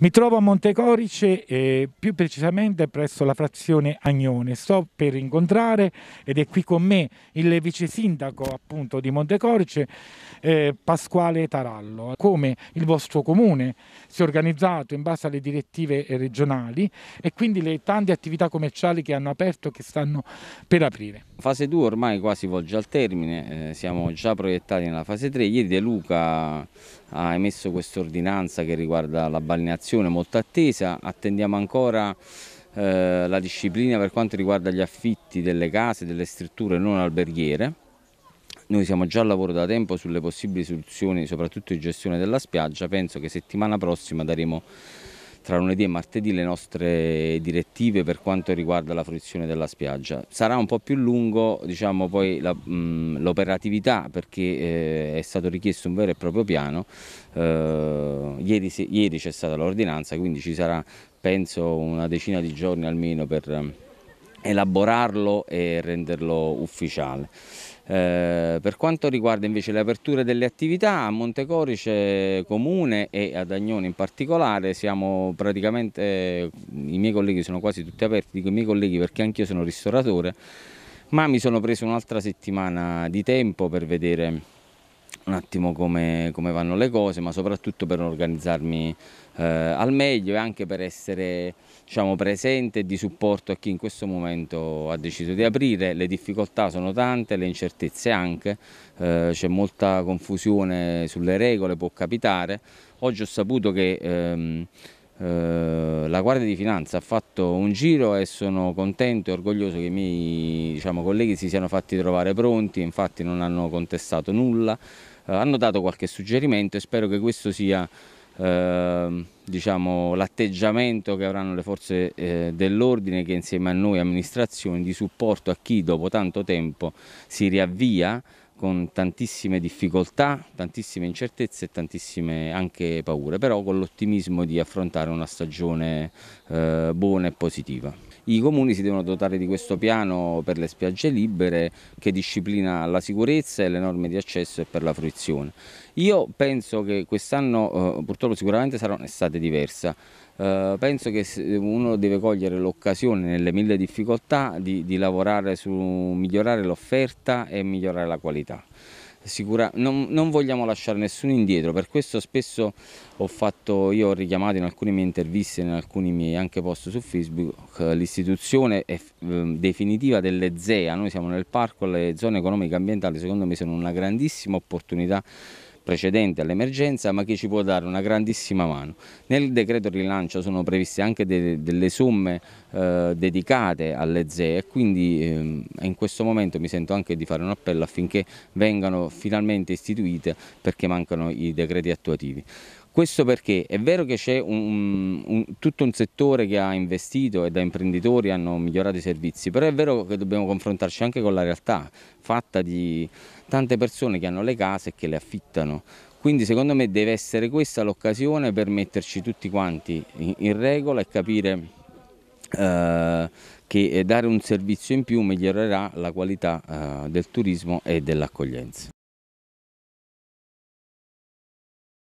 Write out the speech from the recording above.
Mi trovo a Montecorice, eh, più precisamente presso la frazione Agnone. Sto per incontrare, ed è qui con me, il vice sindaco appunto di Montecorice, eh, Pasquale Tarallo. Come il vostro comune si è organizzato in base alle direttive eh, regionali e quindi le tante attività commerciali che hanno aperto e che stanno per aprire. Fase 2 ormai quasi volge al termine, eh, siamo già proiettati nella fase 3. Ieri De Luca ha emesso quest'ordinanza che riguarda la balneazione assegnazione molto attesa, attendiamo ancora eh, la disciplina per quanto riguarda gli affitti delle case, delle strutture non alberghiere. Noi siamo già al lavoro da tempo sulle possibili soluzioni, soprattutto di gestione della spiaggia, penso che settimana prossima daremo tra lunedì e martedì le nostre direttive per quanto riguarda la fruizione della spiaggia. Sarà un po' più lungo diciamo, poi mm, l'operatività perché eh, è stato richiesto un vero e proprio piano, eh, ieri, ieri c'è stata l'ordinanza quindi ci sarà penso una decina di giorni almeno per mm, elaborarlo e renderlo ufficiale. Eh, per quanto riguarda invece le aperture delle attività, a Montecorice Comune e ad Agnone in particolare siamo praticamente, eh, i miei colleghi sono quasi tutti aperti, dico i miei colleghi perché anch'io sono ristoratore, ma mi sono preso un'altra settimana di tempo per vedere un attimo come, come vanno le cose, ma soprattutto per organizzarmi eh, al meglio e anche per essere diciamo, presente e di supporto a chi in questo momento ha deciso di aprire. Le difficoltà sono tante, le incertezze anche, eh, c'è molta confusione sulle regole, può capitare. Oggi ho saputo che... Ehm, eh, la Guardia di Finanza ha fatto un giro e sono contento e orgoglioso che i miei diciamo, colleghi si siano fatti trovare pronti, infatti non hanno contestato nulla, eh, hanno dato qualche suggerimento e spero che questo sia eh, diciamo, l'atteggiamento che avranno le forze eh, dell'ordine che insieme a noi amministrazioni di supporto a chi dopo tanto tempo si riavvia con tantissime difficoltà, tantissime incertezze e tantissime anche paure, però con l'ottimismo di affrontare una stagione eh, buona e positiva. I comuni si devono dotare di questo piano per le spiagge libere che disciplina la sicurezza e le norme di accesso e per la fruizione. Io penso che quest'anno, eh, purtroppo sicuramente sarà un'estate diversa, Uh, penso che uno deve cogliere l'occasione nelle mille difficoltà di, di lavorare su migliorare l'offerta e migliorare la qualità sicura, non, non, vogliamo lasciare nessuno indietro, per questo spesso ho, fatto, ho richiamato in alcune mie interviste, in alcuni miei anche post su Facebook, l'istituzione ehm, definitiva delle ZEA, noi siamo nel parco, le zone economiche e ambientali secondo me sono una grandissima opportunità precedente all'emergenza ma che ci può dare una grandissima mano. Nel decreto rilancio sono previste anche de delle somme eh, dedicate alle ZEE e quindi eh, in questo momento mi sento anche di fare un appello affinché vengano finalmente istituite perché mancano i decreti attuativi. Questo perché è vero che c'è tutto un settore che ha investito e da imprenditori hanno migliorato i servizi, però è vero che dobbiamo confrontarci anche con la realtà fatta di tante persone che hanno le case e che le affittano. Quindi secondo me deve essere questa l'occasione per metterci tutti quanti in, regola e capire eh, che eh, dare un servizio in più migliorerà la qualità eh, del turismo e dell'accoglienza.